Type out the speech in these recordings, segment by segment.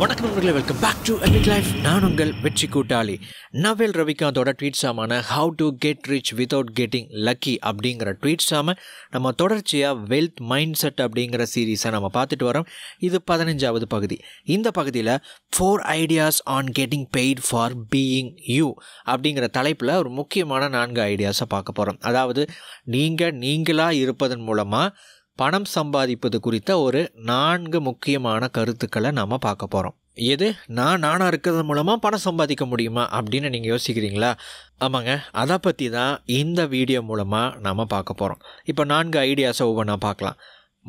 வணக்கம் நண்பர்களே welcome back to Epic Life நான் உங்கள் வெற்றி கூட்டாளி நவேல் ரவிகாந்தோட ட்வீட் சாமான how to get rich without getting lucky அப்படிங்கிற ட்வீட் சாம நம்ம தொடர்ச்சியாக வெல்த் மைண்ட் செட் அப்படிங்கிற சீரீஸை நம்ம பார்த்துட்டு வரோம் இது பதினஞ்சாவது பகுதி இந்த பகுதியில் four ideas on getting paid for being you அப்படிங்கிற தலைப்பில் ஒரு முக்கியமான நான்கு ஐடியாஸை பார்க்க போகிறோம் அதாவது நீங்கள் நீங்களாக இருப்பதன் மூலமாக பணம் சம்பாதிப்பது குறித்த ஒரு நான்கு முக்கியமான கருத்துக்களை நாம் பார்க்க போகிறோம் எது நான் நானாக இருக்கிறது மூலமாக பணம் சம்பாதிக்க முடியுமா அப்படின்னு நீங்கள் யோசிக்கிறீங்களா ஆமாங்க அதை பற்றி தான் இந்த வீடியோ மூலமாக நாம் பார்க்க போகிறோம் இப்போ நான்கு ஐடியாஸை ஒவ்வொன்றா பார்க்கலாம்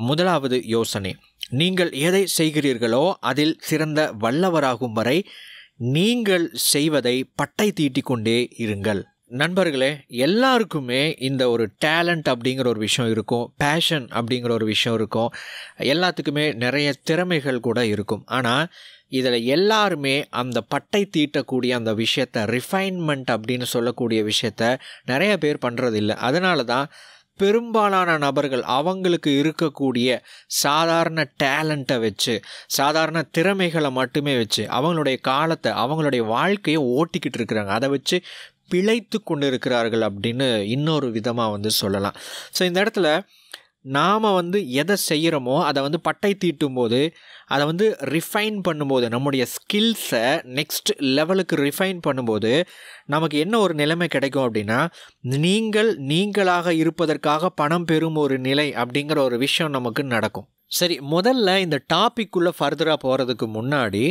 முதலாவது யோசனை நீங்கள் எதை செய்கிறீர்களோ அதில் சிறந்த வல்லவராகும் வரை நீங்கள் செய்வதை பட்டை தீட்டிக்கொண்டே இருங்கள் நண்பர்களே எல்லாருக்குமே இந்த ஒரு டேலண்ட் அப்படிங்கிற ஒரு விஷயம் இருக்கும் பேஷன் அப்படிங்கிற ஒரு விஷயம் இருக்கும் எல்லாத்துக்குமே நிறைய திறமைகள் கூட இருக்கும் ஆனால் இதில் எல்லாருமே அந்த பட்டை தீட்டக்கூடிய அந்த விஷயத்த ரிஃபைன்மெண்ட் அப்படின்னு சொல்லக்கூடிய விஷயத்த நிறைய பேர் பண்ணுறதில்ல அதனால தான் பெரும்பாலான நபர்கள் அவங்களுக்கு இருக்கக்கூடிய சாதாரண டேலண்ட்டை வச்சு சாதாரண திறமைகளை மட்டுமே வச்சு அவங்களுடைய காலத்தை அவங்களுடைய வாழ்க்கையை ஓட்டிக்கிட்டு இருக்கிறாங்க அதை வச்சு பிழைத்து கொண்டிருக்கிறார்கள் அப்படின்னு இன்னொரு விதமாக வந்து சொல்லலாம் ஸோ இந்த இடத்துல நாம் வந்து எதை செய்கிறோமோ அதை வந்து பட்டை தீட்டும் போது அதை வந்து ரிஃபைன் பண்ணும்போது நம்முடைய ஸ்கில்ஸை நெக்ஸ்ட் லெவலுக்கு ரிஃபைன் பண்ணும்போது நமக்கு என்ன ஒரு நிலைமை கிடைக்கும் அப்படின்னா நீங்கள் நீங்களாக இருப்பதற்காக பணம் பெறும் ஒரு நிலை அப்படிங்கிற ஒரு விஷயம் நமக்கு நடக்கும் சரி முதல்ல இந்த டாப்பிக்குள்ளே ஃபர்தராக போகிறதுக்கு முன்னாடி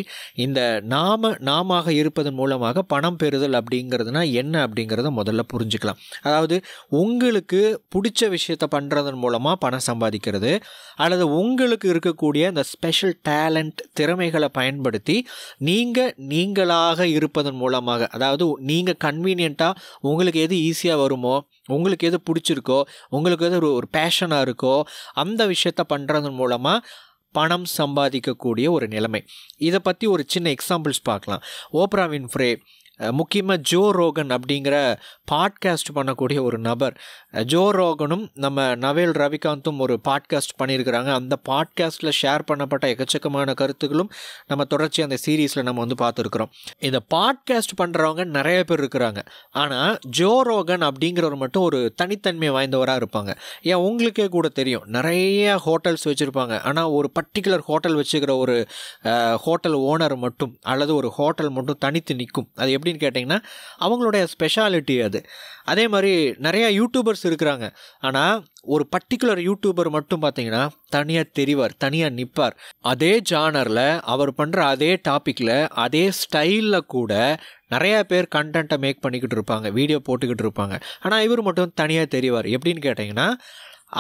இந்த நாம நாம இருப்பதன் மூலமாக பணம் பெறுதல் அப்படிங்கிறதுனா என்ன அப்படிங்கிறத முதல்ல புரிஞ்சுக்கலாம் அதாவது உங்களுக்கு பிடிச்ச விஷயத்த பண்ணுறதன் மூலமாக பணம் சம்பாதிக்கிறது அல்லது உங்களுக்கு இருக்கக்கூடிய இந்த ஸ்பெஷல் டேலண்ட் திறமைகளை பயன்படுத்தி நீங்கள் நீங்களாக இருப்பதன் மூலமாக அதாவது நீங்கள் கன்வீனியண்ட்டாக உங்களுக்கு எது ஈஸியாக வருமோ உங்களுக்கு எது பிடிச்சிருக்கோ உங்களுக்கு எது ஒரு ஒரு பேஷனாக இருக்கோ அந்த விஷயத்த பண்ணுறதன் மூலமாக பணம் சம்பாதிக்கக்கூடிய ஒரு நிலைமை இதை பற்றி ஒரு சின்ன எக்ஸாம்பிள்ஸ் பார்க்கலாம் ஓப்ரா வின்ஃப்ரே முக்கியமாக ஜோ ரோகன் அப்படிங்கிற பாட்காஸ்ட் பண்ணக்கூடிய ஒரு நபர் ஜோ ரோகனும் நம்ம நவேல் ரவிகாந்தும் ஒரு பாட்காஸ்ட் பண்ணியிருக்கிறாங்க அந்த பாட்காஸ்ட்டில் ஷேர் பண்ணப்பட்ட எக்கச்சக்கமான கருத்துக்களும் நம்ம தொடர்ச்சி அந்த சீரீஸில் நம்ம வந்து பார்த்துருக்குறோம் இந்த பாட்காஸ்ட் பண்ணுறவங்க நிறைய பேர் இருக்கிறாங்க ஆனால் ஜோ ரோகன் அப்படிங்கிறவர் மட்டும் ஒரு தனித்தன்மை வாய்ந்தவராக இருப்பாங்க ஏன் உங்களுக்கே கூட தெரியும் நிறைய ஹோட்டல்ஸ் வச்சுருப்பாங்க ஆனால் ஒரு பர்டிகுலர் ஹோட்டல் வச்சுக்கிற ஒரு ஹோட்டல் ஓனர் மட்டும் அல்லது ஒரு ஹோட்டல் மட்டும் தனித்து நிற்கும் அது எப்படி அப்படின்னு கேட்டிங்கன்னா அவங்களுடைய ஸ்பெஷாலிட்டி அது அதே மாதிரி நிறையா யூடியூபர்ஸ் இருக்கிறாங்க ஆனால் ஒரு பர்டிகுலர் யூடியூபர் மட்டும் பார்த்தீங்கன்னா தனியாக தெரிவார் தனியாக நிற்பார் அதே ஜானரில் அவர் பண்ணுற அதே டாப்பிக்கில் அதே ஸ்டைலில் கூட நிறையா பேர் கண்டென்ட்டை மேக் பண்ணிக்கிட்டு இருப்பாங்க வீடியோ போட்டுக்கிட்டு இருப்பாங்க ஆனால் இவர் மட்டும் தனியாக தெரிவார் எப்படின்னு கேட்டிங்கன்னா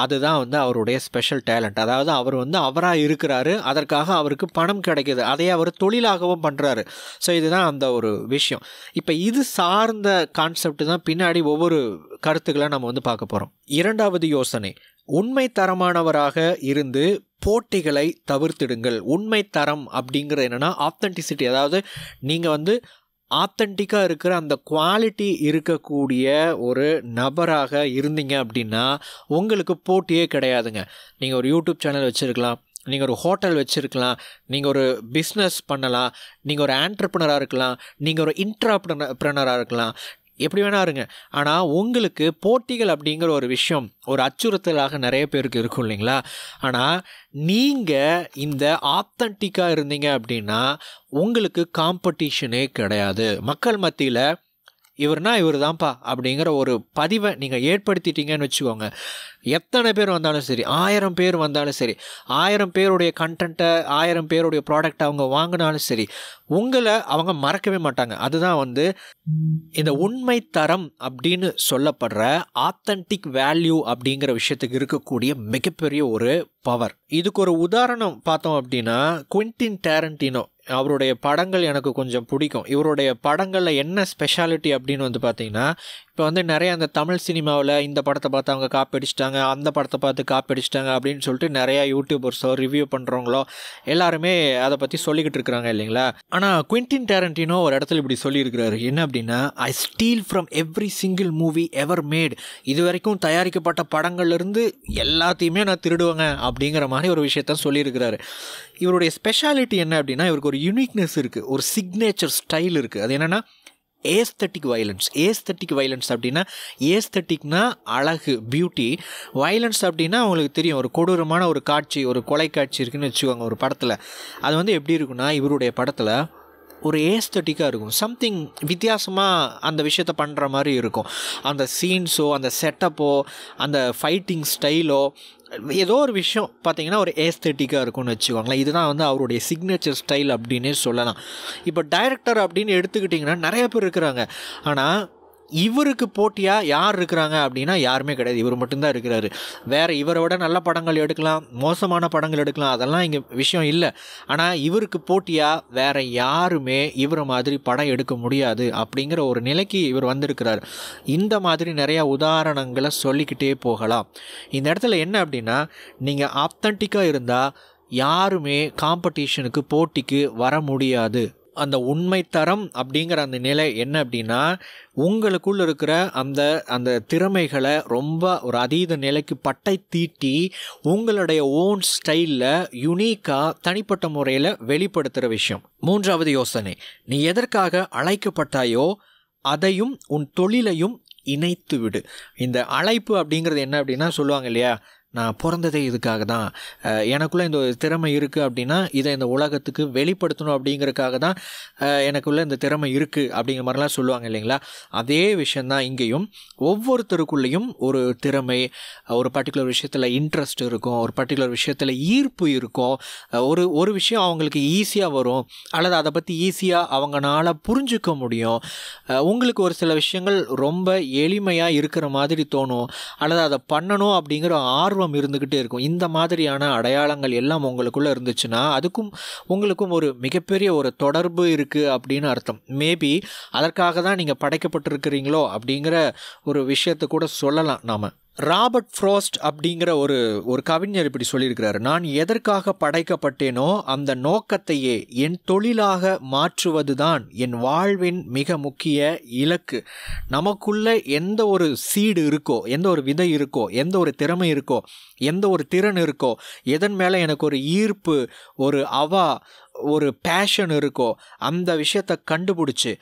அதுதான் வந்து அவருடைய ஸ்பெஷல் டேலண்ட் அதாவது அவர் வந்து அவராக இருக்கிறாரு அதற்காக அவருக்கு பணம் கிடைக்கிது அதையே அவர் தொழிலாகவும் பண்ணுறாரு ஸோ இதுதான் அந்த ஒரு விஷயம் இப்போ இது சார்ந்த கான்செப்ட் தான் பின்னாடி ஒவ்வொரு கருத்துக்களை நம்ம வந்து பார்க்க போகிறோம் இரண்டாவது யோசனை உண்மை தரமானவராக இருந்து போட்டிகளை தவிர்த்திடுங்கள் உண்மை தரம் அப்படிங்கிறது என்னென்னா ஆத்தன்டிசிட்டி அதாவது நீங்கள் வந்து ஆத்தன்டிக்காக இருக்கிற அந்த குவாலிட்டி இருக்கக்கூடிய ஒரு நபராக இருந்தீங்க அப்படின்னா உங்களுக்கு போட்டியே கிடையாதுங்க நீங்கள் ஒரு யூடியூப் சேனல் வச்சுருக்கலாம் நீங்கள் ஒரு ஹோட்டல் வச்சுருக்கலாம் நீங்கள் ஒரு பிஸ்னஸ் பண்ணலாம் நீங்கள் ஒரு ஆண்டர்ப்ரனராக இருக்கலாம் நீங்கள் ஒரு இன்ட்ராப்ரனராக இருக்கலாம் எப்படி வேணா இருங்க ஆனால் உங்களுக்கு போட்டிகள் அப்படிங்கிற ஒரு விஷயம் ஒரு அச்சுறுத்தலாக நிறைய பேருக்கு இருக்கும் இல்லைங்களா ஆனால் நீங்கள் இந்த ஆத்தன்டிக்காக இருந்தீங்க அப்படின்னா உங்களுக்கு காம்படிஷனே கிடையாது மக்கள் மத்தியில் இவர்னா இவர் தான்ப்பா அப்படிங்கிற ஒரு பதிவை நீங்கள் ஏற்படுத்திட்டீங்கன்னு வச்சுக்கோங்க எத்தனை பேர் வந்தாலும் சரி ஆயிரம் பேர் வந்தாலும் சரி ஆயிரம் பேருடைய கண்டென்ட்டை ஆயிரம் பேருடைய ப்ராடக்ட் அவங்க வாங்கினாலும் சரி உங்களை அவங்க மறக்கவே மாட்டாங்க அதுதான் வந்து இந்த உண்மை தரம் அப்படின்னு சொல்லப்படுற ஆத்தன்டிக் வேல்யூ அப்படிங்கிற விஷயத்துக்கு இருக்கக்கூடிய மிகப்பெரிய ஒரு பவர் இதுக்கு ஒரு உதாரணம் பார்த்தோம் அப்படின்னா குவின்டின் டேரண்டினோ அவருடைய படங்கள் எனக்கு கொஞ்சம் பிடிக்கும் இவருடைய படங்களில் என்ன ஸ்பெஷாலிட்டி அப்படின்னு வந்து பார்த்தீங்கன்னா இப்போ வந்து நிறைய அந்த தமிழ் சினிமாவில் இந்த படத்தை பார்த்து அவங்க காப்பி அடிச்சிட்டாங்க அந்த படத்தை பார்த்து காப்பி அடிச்சிட்டாங்க அப்படின்னு சொல்லிட்டு நிறையா யூடியூபர்ஸோ ரிவ்யூ பண்ணுறவங்களோ எல்லாருமே அதை பற்றி சொல்லிக்கிட்டு இருக்கிறாங்க இல்லைங்களா ஆனால் குவிண்டின் டேரண்டினோ ஒரு இடத்துல இப்படி சொல்லியிருக்கிறாரு என்ன அப்படின்னா I steal from every single movie ever made இது வரைக்கும் தயாரிக்கப்பட்ட படங்கள்லேருந்து எல்லாத்தையுமே நான் திருடுவேங்க அப்படிங்கிற மாதிரி ஒரு விஷயத்த சொல்லியிருக்கிறாரு இவருடைய ஸ்பெஷாலிட்டி என்ன அப்படின்னா இவருக்கு ஒரு யூனிக்னஸ் இருக்குது ஒரு சிக்னேச்சர் ஸ்டைல் இருக்குது அது என்னென்னா ஏஸ்தட்டிக் வயலன்ஸ் ஏஸ்தட்டிக் வயலன்ஸ் அப்படின்னா ஏஸ்தட்டிக்னா அழகு பியூட்டி வயலன்ஸ் அப்படின்னா அவங்களுக்கு தெரியும் ஒரு கொடூரமான ஒரு காட்சி ஒரு கொலை காட்சி இருக்குதுன்னு வச்சுக்கோங்க ஒரு படத்தில் அது வந்து எப்படி இருக்குன்னா இவருடைய படத்தில் ஒரு ஏஸ்தட்டிக்காக இருக்கும் சம்திங் வித்தியாசமாக அந்த விஷயத்த பண்ணுற மாதிரி இருக்கும் அந்த சீன்ஸோ அந்த செட்டப்போ அந்த ஃபைட்டிங் ஸ்டைலோ ஏதோ ஒரு விஷயம் பார்த்தீங்கன்னா ஒரு ஏஸ்தெட்டிக்காக இருக்கும்னு வச்சுக்கோங்களேன் இதுதான் வந்து அவருடைய சிக்னேச்சர் ஸ்டைல் அப்படின்னே சொல்லலாம் இப்போ டைரக்டர் அப்படின்னு எடுத்துக்கிட்டிங்கன்னா நிறைய பேர் இருக்கிறாங்க ஆனால் இவருக்கு போட்டியாக யார் இருக்கிறாங்க அப்படின்னா யாருமே கிடையாது இவர் மட்டும்தான் இருக்கிறாரு வேறு இவரை விட நல்ல படங்கள் எடுக்கலாம் மோசமான படங்கள் எடுக்கலாம் அதெல்லாம் இங்கே விஷயம் இல்லை ஆனால் இவருக்கு போட்டியாக வேறு யாருமே இவரை மாதிரி படம் எடுக்க முடியாது அப்படிங்கிற ஒரு நிலைக்கு இவர் வந்திருக்கிறார் இந்த மாதிரி நிறையா உதாரணங்களை சொல்லிக்கிட்டே போகலாம் இந்த இடத்துல என்ன அப்படின்னா நீங்கள் ஆத்தன்டிக்காக இருந்தால் யாருமே காம்படிஷனுக்கு போட்டிக்கு வர முடியாது அந்த உண்மை தரம் அப்படிங்கிற அந்த நிலை என்ன அப்படின்னா உங்களுக்குள்ள இருக்கிற அந்த அந்த திறமைகளை ரொம்ப ஒரு அதீத நிலைக்கு பட்டை தீட்டி உங்களுடைய ஓன் ஸ்டைலில் யுனீக்காக தனிப்பட்ட முறையில் வெளிப்படுத்துகிற விஷயம் மூன்றாவது யோசனை நீ எதற்காக அழைக்கப்பட்டாயோ அதையும் உன் தொழிலையும் இணைத்து விடு இந்த அழைப்பு அப்படிங்கிறது என்ன அப்படின்னா சொல்லுவாங்க இல்லையா நான் பிறந்ததே இதுக்காக தான் எனக்குள்ளே இந்த திறமை இருக்குது அப்படின்னா இதை இந்த உலகத்துக்கு வெளிப்படுத்தணும் அப்படிங்கிறதுக்காக தான் எனக்குள்ளே இந்த திறமை இருக்குது அப்படிங்கிற மாதிரிலாம் சொல்லுவாங்க இல்லைங்களா அதே விஷயந்தான் இங்கேயும் ஒவ்வொருத்தருக்குள்ளேயும் ஒரு திறமை ஒரு பர்டிகுலர் விஷயத்தில் இன்ட்ரெஸ்ட் இருக்கும் ஒரு பர்டிகுலர் விஷயத்தில் ஈர்ப்பு இருக்கும் ஒரு ஒரு விஷயம் அவங்களுக்கு ஈஸியாக வரும் அல்லது அதை பற்றி ஈஸியாக அவங்களால புரிஞ்சுக்க முடியும் உங்களுக்கு ஒரு சில விஷயங்கள் ரொம்ப எளிமையாக இருக்கிற மாதிரி தோணும் அல்லது அதை பண்ணணும் அப்படிங்கிற ஆர்வம் ஆர்வம் இருந்துக்கிட்டே இருக்கும் இந்த மாதிரியான அடையாளங்கள் எல்லாம் உங்களுக்குள்ளே இருந்துச்சுன்னா அதுக்கும் உங்களுக்கும் ஒரு மிகப்பெரிய ஒரு தொடர்பு இருக்குது அப்படின்னு அர்த்தம் மேபி அதற்காக தான் நீங்கள் படைக்கப்பட்டிருக்கிறீங்களோ அப்படிங்கிற ஒரு விஷயத்தை கூட சொல்லலாம் நாம் ராபர்ட் ஃப்ரோஸ்ட் அப்படிங்கிற ஒரு ஒரு கவிஞர் இப்படி சொல்லியிருக்கிறாரு நான் எதற்காக படைக்கப்பட்டேனோ அந்த நோக்கத்தையே என் தொழிலாக மாற்றுவதுதான் என் வாழ்வின் மிக முக்கிய இலக்கு நமக்குள்ள எந்த ஒரு சீடு இருக்கோ எந்த ஒரு விதை இருக்கோ எந்த ஒரு திறமை இருக்கோ எந்த ஒரு திறன் இருக்கோ எதன் மேலே எனக்கு ஒரு ஈர்ப்பு ஒரு அவா ஒரு பேஷன் இருக்கோ அந்த விஷயத்தை கண்டுபிடிச்சி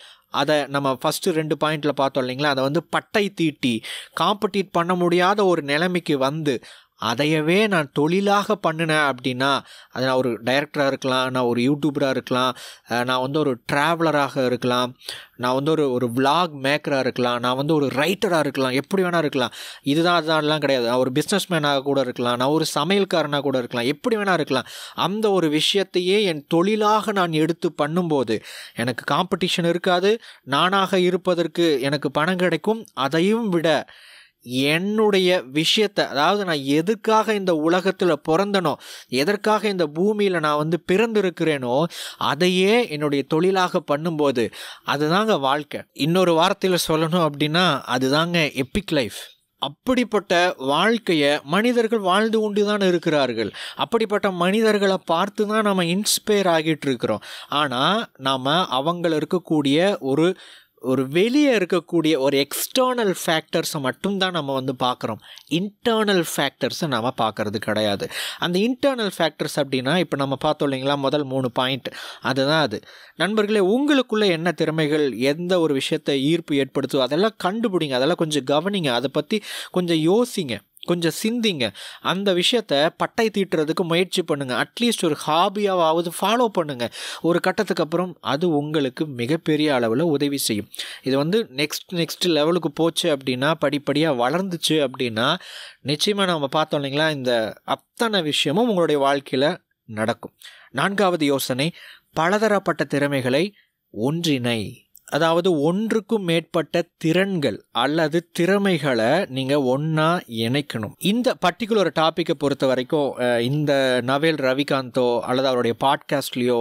அதை நம்ம ஃபஸ்ட்டு ரெண்டு பாயிண்டில் பார்த்தோம் இல்லைங்களா அதை வந்து பட்டை தீட்டி காம்படிட் பண்ண முடியாத ஒரு நிலைமைக்கு வந்து அதையவே நான் தொழிலாக பண்ணினேன் அப்படின்னா அது நான் ஒரு டைரக்டராக இருக்கலாம் நான் ஒரு யூடியூபராக இருக்கலாம் நான் வந்து ஒரு ட்ராவலராக இருக்கலாம் நான் வந்து ஒரு ஒரு விளாக் மேக்கராக இருக்கலாம் நான் வந்து ஒரு ரைட்டராக இருக்கலாம் எப்படி வேணால் இருக்கலாம் இதுதான் அதுதான்லாம் கிடையாது நான் ஒரு பிஸ்னஸ் மேனாக கூட இருக்கலாம் நான் ஒரு சமையல்காரனாக கூட இருக்கலாம் எப்படி வேணால் இருக்கலாம் அந்த ஒரு விஷயத்தையே என் தொழிலாக நான் எடுத்து பண்ணும்போது எனக்கு காம்படிஷன் இருக்காது நானாக இருப்பதற்கு எனக்கு பணம் கிடைக்கும் அதையும் விட என்னுடைய விஷயத்தை அதாவது நான் எதுக்காக இந்த உலகத்தில் பிறந்தனோ எதற்காக இந்த பூமியில் நான் வந்து பிறந்திருக்கிறேனோ அதையே என்னுடைய தொழிலாக பண்ணும்போது அதுதாங்க வாழ்க்கை இன்னொரு வார்த்தையில் சொல்லணும் அப்படின்னா அதுதாங்க எப்பிக் லைஃப் அப்படிப்பட்ட வாழ்க்கையை மனிதர்கள் வாழ்ந்து கொண்டு தான் இருக்கிறார்கள் அப்படிப்பட்ட மனிதர்களை பார்த்து தான் நம்ம இன்ஸ்பயர் ஆகிட்டு இருக்கிறோம் ஆனால் நாம் அவங்கள இருக்கக்கூடிய ஒரு ஒரு வெளியே இருக்கக்கூடிய ஒரு எக்ஸ்டர்னல் ஃபேக்டர்ஸை மட்டும்தான் நம்ம வந்து பார்க்குறோம் இன்டர்னல் ஃபேக்டர்ஸை நம்ம பார்க்குறது கிடையாது அந்த இன்டர்னல் ஃபேக்டர்ஸ் அப்படின்னா இப்போ நம்ம பார்த்தோம் இல்லைங்களா முதல் மூணு பாயிண்ட் அதுதான் அது நண்பர்களே உங்களுக்குள்ளே என்ன திறமைகள் எந்த ஒரு விஷயத்தை ஈர்ப்பு ஏற்படுத்தும் அதெல்லாம் கண்டுபிடிங்க அதெல்லாம் கொஞ்சம் கவனிங்க அதை பற்றி கொஞ்சம் யோசிங்க கொஞ்சம் சிந்திங்க அந்த விஷயத்த பட்டை தீட்டுறதுக்கு முயற்சி பண்ணுங்கள் அட்லீஸ்ட் ஒரு ஹாபியாவது ஃபாலோ பண்ணுங்கள் ஒரு கட்டத்துக்கு அப்புறம் அது உங்களுக்கு மிகப்பெரிய அளவில் உதவி செய்யும் இது வந்து நெக்ஸ்ட் நெக்ஸ்ட் லெவலுக்கு போச்சு அப்படின்னா படிப்படியாக வளர்ந்துச்சு அப்படின்னா நிச்சயமாக நம்ம பார்த்தோம் இல்லைங்களா இந்த அத்தனை விஷயமும் உங்களுடைய வாழ்க்கையில் நடக்கும் நான்காவது யோசனை பலதரப்பட்ட திறமைகளை ஒன்றிணை அதாவது ஒன்றுக்கும் மேற்பட்ட திறன்கள் அல்லது திறமைகளை நீங்கள் ஒன்றா இணைக்கணும் இந்த பர்டிகுலர் டாப்பிக்கை பொறுத்த வரைக்கும் இந்த நவேல் ரவிகாந்தோ அல்லது அவருடைய பாட்காஸ்ட்லேயோ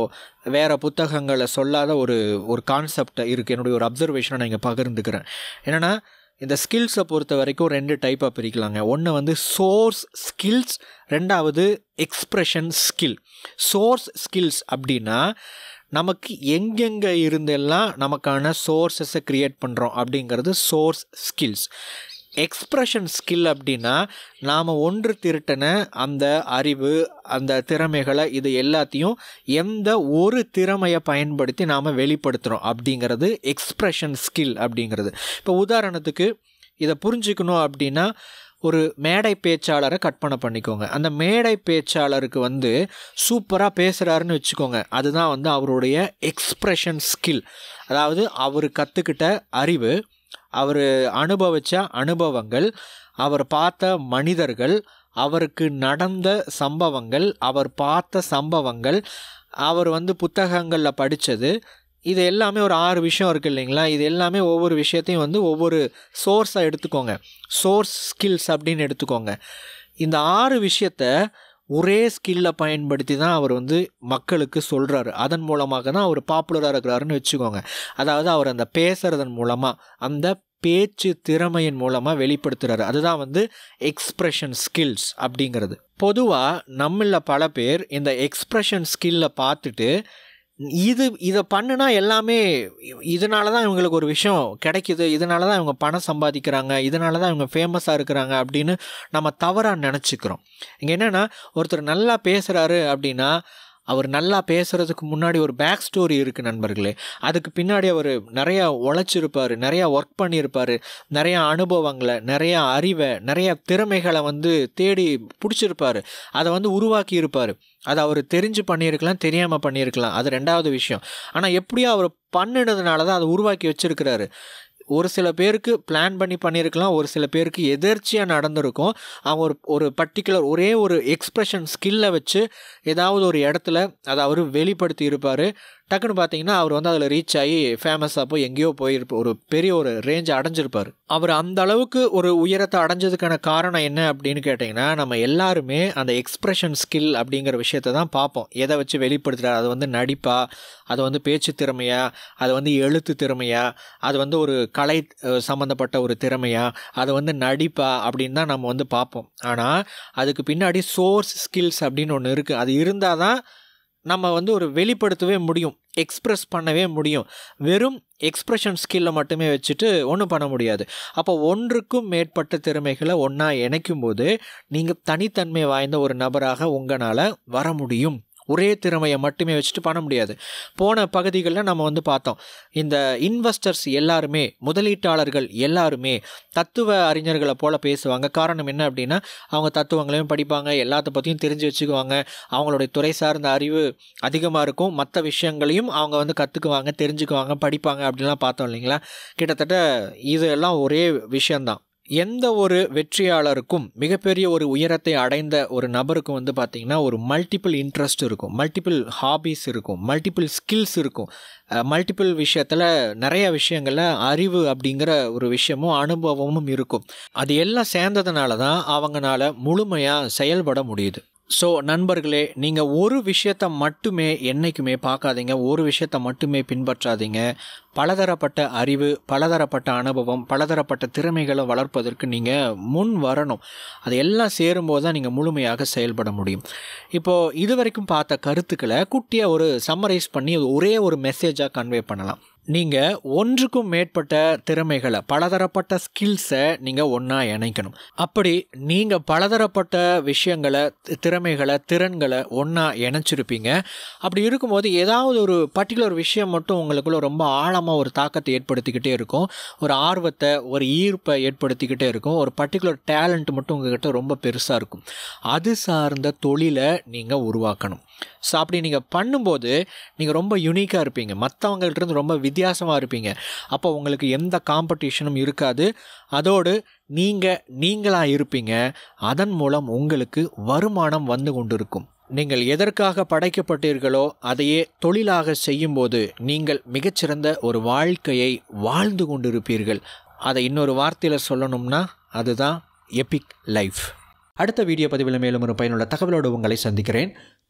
வேறு புத்தகங்களை சொல்லாத ஒரு ஒரு கான்செப்ட் இருக்குது என்னுடைய ஒரு அப்சர்வேஷனை நான் இங்கே பகிர்ந்துக்கிறேன் என்னென்னா இந்த ஸ்கில்ஸை பொறுத்த வரைக்கும் ரெண்டு டைப்பாக பிரிக்கலாங்க ஒன்று வந்து சோர்ஸ் ஸ்கில்ஸ் ரெண்டாவது எக்ஸ்ப்ரெஷன் ஸ்கில் சோர்ஸ் ஸ்கில்ஸ் அப்படின்னா நமக்கு எங்கெங்கே இருந்தெல்லாம் நமக்கான சோர்ஸஸை க்ரியேட் பண்ணுறோம் அப்படிங்கிறது சோர்ஸ் ஸ்கில்ஸ் எக்ஸ்ப்ரெஷன் ஸ்கில் அப்படின்னா நாம் ஒன்று திருட்டின அந்த அறிவு அந்த திறமைகளை இது எல்லாத்தையும் எந்த ஒரு திறமையை பயன்படுத்தி நாம் வெளிப்படுத்துகிறோம் அப்படிங்கிறது எக்ஸ்ப்ரெஷன் ஸ்கில் அப்படிங்கிறது இப்போ உதாரணத்துக்கு இதை புரிஞ்சுக்கணும் அப்படின்னா ஒரு மேடை பேச்சாளரை கற்பனை பண்ணிக்கோங்க அந்த மேடை பேச்சாளருக்கு வந்து சூப்பராக பேசுகிறாருன்னு வச்சுக்கோங்க அதுதான் வந்து அவருடைய எக்ஸ்ப்ரெஷன் ஸ்கில் அதாவது அவர் கற்றுக்கிட்ட அறிவு அவர் அனுபவித்த அனுபவங்கள் அவர் பார்த்த மனிதர்கள் அவருக்கு நடந்த சம்பவங்கள் அவர் பார்த்த சம்பவங்கள் அவர் வந்து புத்தகங்களில் படித்தது இது எல்லாமே ஒரு ஆறு விஷயம் இருக்குது இல்லைங்களா இது எல்லாமே ஒவ்வொரு விஷயத்தையும் வந்து ஒவ்வொரு சோர்ஸாக எடுத்துக்கோங்க சோர்ஸ் ஸ்கில்ஸ் அப்படின்னு எடுத்துக்கோங்க இந்த ஆறு விஷயத்த ஒரே ஸ்கில்ல பயன்படுத்தி தான் அவர் வந்து மக்களுக்கு சொல்கிறாரு அதன் மூலமாக தான் அவர் பாப்புலராக இருக்கிறாருன்னு வச்சுக்கோங்க அதாவது அவர் அந்த பேசுகிறதன் மூலமாக அந்த பேச்சு திறமையின் மூலமாக வெளிப்படுத்துகிறாரு அதுதான் வந்து எக்ஸ்ப்ரெஷன் ஸ்கில்ஸ் அப்படிங்கிறது பொதுவாக நம்மள பல பேர் இந்த எக்ஸ்ப்ரெஷன் ஸ்கில்லை பார்த்துட்டு இது இதை பண்ணுனா எல்லாமே இதனால தான் இவங்களுக்கு ஒரு விஷயம் கிடைக்கிது இதனால தான் இவங்க பணம் சம்பாதிக்கிறாங்க இதனால தான் இவங்க ஃபேமஸாக இருக்கிறாங்க அப்படின்னு நம்ம தவறாக நினச்சிக்கிறோம் இங்கே என்னென்னா ஒருத்தர் நல்லா பேசுகிறாரு அப்படின்னா அவர் நல்லா பேசுகிறதுக்கு முன்னாடி ஒரு பேக் ஸ்டோரி இருக்குது நண்பர்களே அதுக்கு பின்னாடி அவர் நிறையா உழைச்சிருப்பார் நிறையா ஒர்க் பண்ணியிருப்பார் நிறையா அனுபவங்களை நிறையா அறிவை நிறையா திறமைகளை வந்து தேடி பிடிச்சிருப்பார் அதை வந்து உருவாக்கி இருப்பார் அதை அவர் தெரிஞ்சு பண்ணியிருக்கலாம் தெரியாமல் பண்ணியிருக்கலாம் அது ரெண்டாவது விஷயம் ஆனால் எப்படியோ அவர் பண்ணினதுனால தான் அதை உருவாக்கி வச்சுருக்கிறாரு ஒரு சில பேருக்கு பிளான் பண்ணி பண்ணியிருக்கலாம் ஒரு சில பேருக்கு எதர்ச்சியாக நடந்திருக்கும் அவங்க ஒரு ஒரு பர்டிகுலர் ஒரே ஒரு எக்ஸ்ப்ரெஷன் ஸ்கில்லை வச்சு ஏதாவது ஒரு இடத்துல அதை அவர் வெளிப்படுத்தி இருப்பார் டக்குன்னு பார்த்தீங்கன்னா அவர் வந்து அதில் ரீச் ஆகி ஃபேமஸாக போய் எங்கேயோ போயிருப்பார் ஒரு பெரிய ஒரு ரேஞ்ச் அடைஞ்சிருப்பார் அவர் அந்த அளவுக்கு ஒரு உயரத்தை அடைஞ்சதுக்கான காரணம் என்ன அப்படின்னு கேட்டிங்கன்னா நம்ம எல்லாருமே அந்த எக்ஸ்ப்ரெஷன் ஸ்கில் அப்படிங்கிற விஷயத்த தான் பார்ப்போம் எதை வச்சு வெளிப்படுத்துகிறார் அது வந்து நடிப்பா அது வந்து பேச்சு திறமையா அது வந்து எழுத்து திறமையா அது வந்து ஒரு கலை சம்மந்தப்பட்ட ஒரு திறமையா அது வந்து நடிப்பா அப்படின்னு தான் நம்ம வந்து பார்ப்போம் ஆனால் அதுக்கு பின்னாடி சோர்ஸ் ஸ்கில்ஸ் அப்படின்னு ஒன்று இருக்குது அது இருந்தால் தான் நம்ம வந்து ஒரு வெளிப்படுத்தவே முடியும் எக்ஸ்ப்ரெஸ் பண்ணவே முடியும் வெறும் எக்ஸ்ப்ரெஷன் ஸ்கில்லை மட்டுமே வச்சுட்டு ஒன்றும் பண்ண முடியாது அப்போ ஒன்றுக்கும் மேற்பட்ட திறமைகளை ஒன்றா இணைக்கும் போது நீங்கள் தனித்தன்மை வாய்ந்த ஒரு நபராக உங்களால் வர முடியும் ஒரே திறமையை மட்டுமே வச்சுட்டு பண்ண முடியாது போன பகுதிகளில் நம்ம வந்து பார்த்தோம் இந்த இன்வெஸ்டர்ஸ் எல்லாருமே முதலீட்டாளர்கள் எல்லாருமே தத்துவ அறிஞர்களை போல் பேசுவாங்க காரணம் என்ன அப்படின்னா அவங்க தத்துவங்களையும் படிப்பாங்க எல்லாத்த பற்றியும் தெரிஞ்சு வச்சுக்குவாங்க அவங்களுடைய துறை சார்ந்த அறிவு அதிகமாக இருக்கும் மற்ற விஷயங்களையும் அவங்க வந்து கற்றுக்குவாங்க தெரிஞ்சுக்குவாங்க படிப்பாங்க அப்படின்லாம் பார்த்தோம் இல்லைங்களா கிட்டத்தட்ட இதெல்லாம் ஒரே விஷயந்தான் எந்த ஒரு வெற்றியாளருக்கும் மிகப்பெரிய ஒரு உயரத்தை அடைந்த ஒரு நபருக்கும் வந்து பார்த்திங்கன்னா ஒரு மல்டிபிள் இன்ட்ரெஸ்ட் இருக்கும் மல்டிபிள் ஹாபீஸ் இருக்கும் மல்டிபிள் ஸ்கில்ஸ் இருக்கும் மல்டிபிள் விஷயத்தில் நிறைய விஷயங்களில் அறிவு அப்படிங்கிற ஒரு விஷயமும் அனுபவமும் இருக்கும் அது எல்லாம் சேர்ந்ததுனால தான் அவங்களால முழுமையாக செயல்பட முடியுது ஸோ நண்பர்களே நீங்கள் ஒரு விஷயத்தை மட்டுமே என்றைக்குமே பார்க்காதீங்க ஒரு விஷயத்தை மட்டுமே பின்பற்றாதீங்க பலதரப்பட்ட அறிவு பலதரப்பட்ட அனுபவம் பலதரப்பட்ட திறமைகளை வளர்ப்பதற்கு நீங்கள் முன் வரணும் அது எல்லாம் சேரும்போது தான் நீங்கள் முழுமையாக செயல்பட முடியும் இப்போது இது வரைக்கும் பார்த்த கருத்துக்களை குட்டியாக ஒரு சம்மரைஸ் பண்ணி ஒரே ஒரு மெசேஜாக கன்வே பண்ணலாம் நீங்கள் ஒன்றுக்கும் மேற்பட்ட திறமைகளை பலதரப்பட்ட ஸ்கில்ஸை நீங்கள் ஒன்றா இணைக்கணும் அப்படி நீங்கள் பலதரப்பட்ட விஷயங்களை திறமைகளை திறன்களை ஒன்றா இணைச்சிருப்பீங்க அப்படி இருக்கும்போது ஏதாவது ஒரு பர்டிகுலர் விஷயம் மட்டும் உங்களுக்குள்ள ரொம்ப ஆழமாக ஒரு தாக்கத்தை ஏற்படுத்திக்கிட்டே இருக்கும் ஒரு ஆர்வத்தை ஒரு ஈர்ப்பை ஏற்படுத்திக்கிட்டே இருக்கும் ஒரு பர்டிகுலர் டேலண்ட் மட்டும் உங்ககிட்ட ரொம்ப பெருசாக இருக்கும் அது சார்ந்த தொழிலை நீங்கள் உருவாக்கணும் ஸோ அப்படி நீங்கள் பண்ணும்போது நீங்கள் ரொம்ப யுனிக்காக இருப்பீங்க மற்றவங்கள்ட்டருந்து ரொம்ப வித்தியாசமாக இருப்பீங்க அப்போ உங்களுக்கு எந்த காம்படிஷனும் இருக்காது அதோடு நீங்கள் நீங்களாக இருப்பீங்க அதன் மூலம் உங்களுக்கு வருமானம் வந்து கொண்டிருக்கும் நீங்கள் எதற்காக படைக்கப்பட்டீர்களோ அதையே தொழிலாக செய்யும்போது நீங்கள் மிகச்சிறந்த ஒரு வாழ்க்கையை வாழ்ந்து கொண்டிருப்பீர்கள் அதை இன்னொரு வார்த்தையில் சொல்லணும்னா அதுதான் எபிக் லைஃப் அடுத்த வீடியோ பதிவில் மேலும் ஒரு பயனுள்ள தகவலோடு உங்களை சந்திக்கிறேன்